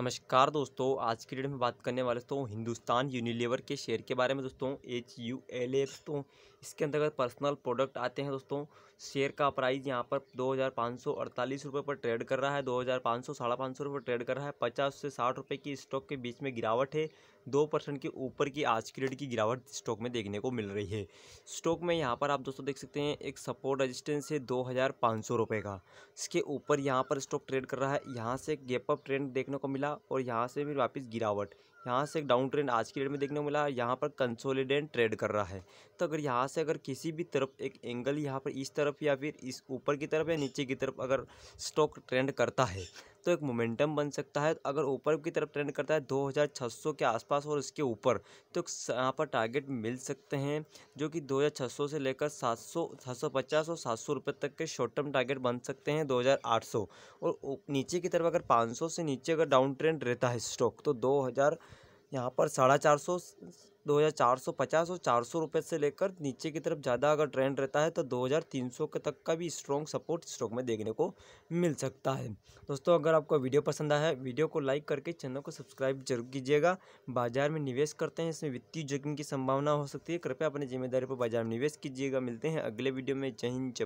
नमस्कार दोस्तों आज की डेट में बात करने वाले दोस्तों हिंदुस्तान यूनिलीवर के शेयर के बारे में दोस्तों एच यू एल ए दोस्तों इसके अंतर्गत पर्सनल प्रोडक्ट आते हैं दोस्तों शेयर का प्राइस यहाँ पर दो हज़ार पाँच सौ अड़तालीस रुपये पर ट्रेड कर रहा है दो हज़ार पाँच सौ साढ़े पाँच सौ रुपये ट्रेड कर रहा है पचास से साठ रुपये की स्टॉक के बीच में गिरावट है दो परसेंट के ऊपर की आज की डेट की गिरावट स्टॉक में देखने को मिल रही है स्टॉक में यहाँ पर आप दोस्तों देख सकते हैं एक सपोर्ट रजिस्टेंस है दो हज़ार पाँच सौ रुपये का इसके ऊपर यहाँ पर स्टॉक ट्रेड कर रहा है यहाँ से एक गैप अप ट्रेंड देखने को मिला मिला और यहाँ से फिर वापस गिरावट यहाँ से एक डाउन ट्रेंड आज की डेट में देखने को मिला यहाँ पर कंसोलिडेंट ट्रेड कर रहा है तो अगर यहाँ से अगर किसी भी तरफ एक एंगल यहाँ पर इस तरफ या फिर इस ऊपर की तरफ या नीचे की तरफ अगर स्टॉक ट्रेंड करता है तो एक मोमेंटम बन सकता है अगर ऊपर की तरफ ट्रेंड करता है 2600 के आसपास और इसके ऊपर तो यहाँ पर टारगेट मिल सकते हैं जो कि 2600 से लेकर 700 सौ और सात सौ रुपये तक के शॉर्ट टर्म टारगेट बन सकते हैं 2800 और नीचे की तरफ अगर 500 से नीचे अगर डाउन ट्रेंड रहता है स्टॉक तो दो यहाँ पर साढ़ा चार सौ 2450 और चार सौ रुपये से लेकर नीचे की तरफ ज़्यादा अगर ट्रेंड रहता है तो 2300 के तक का भी स्ट्रॉन्ग सपोर्ट स्टॉक में देखने को मिल सकता है दोस्तों अगर आपको वीडियो पसंद आया है वीडियो को लाइक करके चैनल को सब्सक्राइब जरूर कीजिएगा बाजार में निवेश करते हैं इसमें वित्तीय जोखिम की संभावना हो सकती है कृपया अपनी जिम्मेदारी पर बाजार में निवेश कीजिएगा मिलते हैं अगले वीडियो में जय हिंद जब